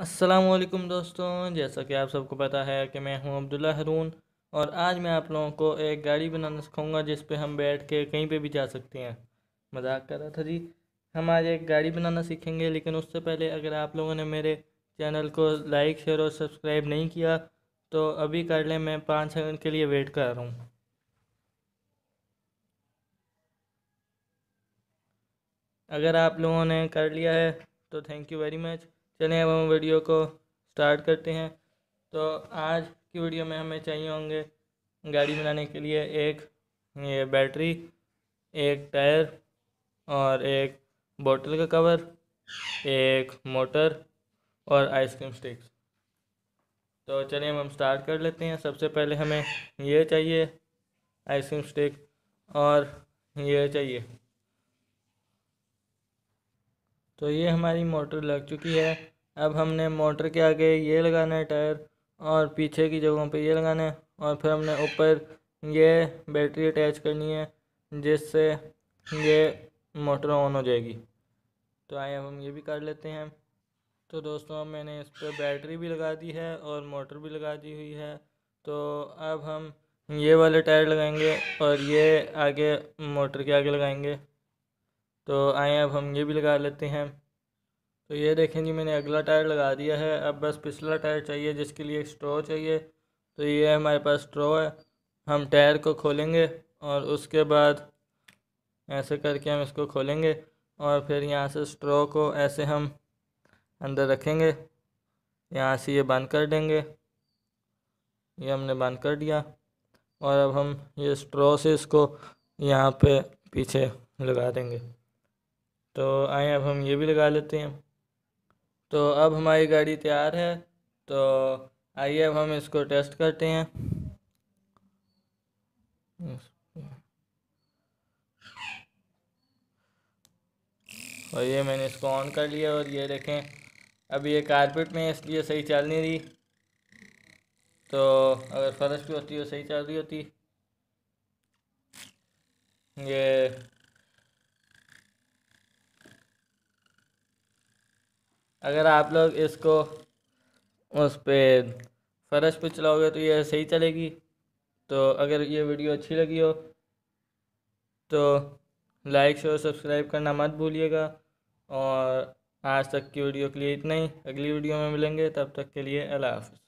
असलम दोस्तों जैसा कि आप सबको पता है कि मैं हूं अब्दुल्ला हरून और आज मैं आप लोगों को एक गाड़ी बनाना सिखाऊंगा जिस पे हम बैठ के कहीं पे भी जा सकते हैं मजाक कर रहा था जी हम आज एक गाड़ी बनाना सीखेंगे लेकिन उससे पहले अगर आप लोगों ने मेरे चैनल को लाइक शेयर और सब्सक्राइब नहीं किया तो अभी कर लें मैं पाँच सेकेंड के लिए वेट कर रहा हूँ अगर आप लोगों ने कर लिया है तो थैंक यू वेरी मच चलिए अब हम वीडियो को स्टार्ट करते हैं तो आज की वीडियो में हमें चाहिए होंगे गाड़ी बनाने के लिए एक ये बैटरी एक टायर और एक बोतल का कवर एक मोटर और आइसक्रीम स्टिक्स तो चलिए हम स्टार्ट कर लेते हैं सबसे पहले हमें ये चाहिए आइसक्रीम स्टिक और ये चाहिए तो ये हमारी मोटर लग चुकी है अब हमने मोटर के आगे ये लगाना है टायर और पीछे की जगहों पे ये लगाना है और फिर हमने ऊपर ये बैटरी अटैच करनी है जिससे ये मोटर ऑन हो जाएगी तो आए अब हम ये भी कर लेते हैं तो दोस्तों मैंने इस पर बैटरी भी लगा दी है और मोटर भी लगा दी हुई है तो अब हम ये वाले टायर लगाएंगे और ये आगे मोटर के आगे लगाएंगे तो आए अब हम ये भी लगा लेते हैं तो ये देखें जी मैंने अगला टायर लगा दिया है अब बस पिछला टायर चाहिए जिसके लिए स्ट्रॉ चाहिए तो ये हमारे पास स्ट्रॉ है हम टायर को खोलेंगे और उसके बाद ऐसे करके हम इसको खोलेंगे और फिर यहाँ से स्ट्रॉ को ऐसे हम अंदर रखेंगे यहाँ से ये बंद कर देंगे ये हमने बंद कर दिया और अब हम ये स्ट्रॉ से इसको यहाँ पे पीछे लगा देंगे तो आए अब हम ये भी लगा लेते हैं तो अब हमारी गाड़ी तैयार है तो आइए अब हम इसको टेस्ट करते हैं और ये मैंने इसको ऑन कर लिया और ये देखें अब ये कारपेट में इसलिए सही चल नहीं रही तो अगर फर्श भी होती तो सही चल रही होती ये अगर आप लोग इसको उस पर फर्श पर चलाओगे तो ये सही चलेगी तो अगर ये वीडियो अच्छी लगी हो तो लाइक शेयर सब्सक्राइब करना मत भूलिएगा और आज तक की वीडियो के लिए इतना ही अगली वीडियो में मिलेंगे तब तक के लिए अल्लाह हाफ